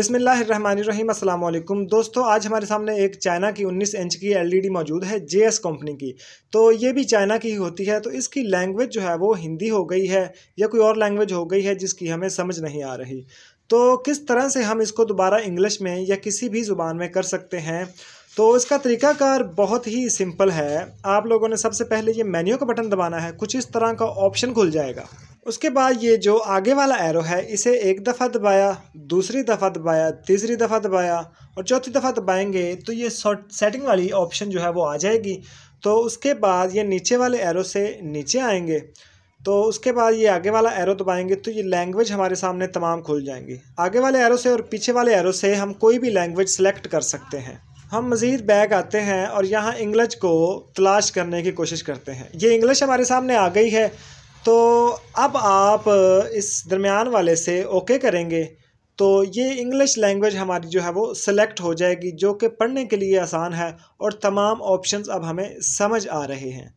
अस्सलाम अल्लाम दोस्तों आज हमारे सामने एक चाइना की 19 इंच की एलईडी मौजूद है जेएस कंपनी की तो ये भी चाइना की ही होती है तो इसकी लैंग्वेज जो है वो हिंदी हो गई है या कोई और लैंग्वेज हो गई है जिसकी हमें समझ नहीं आ रही तो किस तरह से हम इसको दोबारा इंग्लिश में या किसी भी ज़ुबान में कर सकते हैं तो इसका तरीकाकार बहुत ही सिंपल है आप लोगों ने सबसे पहले ये मेन्यू का बटन दबाना है कुछ इस तरह का ऑप्शन खुल जाएगा उसके बाद ये जो आगे वाला एरो है इसे एक दफ़ा दबाया दूसरी दफ़ा दबाया तीसरी दफ़ा दबाया और चौथी दफ़ा दबाएंगे तो ये सेटिंग वाली ऑप्शन जो है वो आ जाएगी तो उसके बाद ये नीचे वाले एरो से नीचे आएंगे तो उसके बाद ये आगे वाला एरो दबाएंगे तो ये लैंग्वेज हमारे सामने तमाम खुल जाएंगी आगे वाले एरो से और पीछे वाले एरो से हम कोई भी लैंग्वेज सेलेक्ट कर सकते हैं हम मज़ीद बैग आते हैं और यहाँ इंग्लिश को तलाश करने की कोशिश करते हैं ये इंग्लिश हमारे सामने आ गई है तो अब आप इस दरमियान वाले से ओके करेंगे तो ये इंग्लिश लैंग्वेज हमारी जो है वो सिलेक्ट हो जाएगी जो कि पढ़ने के लिए आसान है और तमाम ऑप्शंस अब हमें समझ आ रहे हैं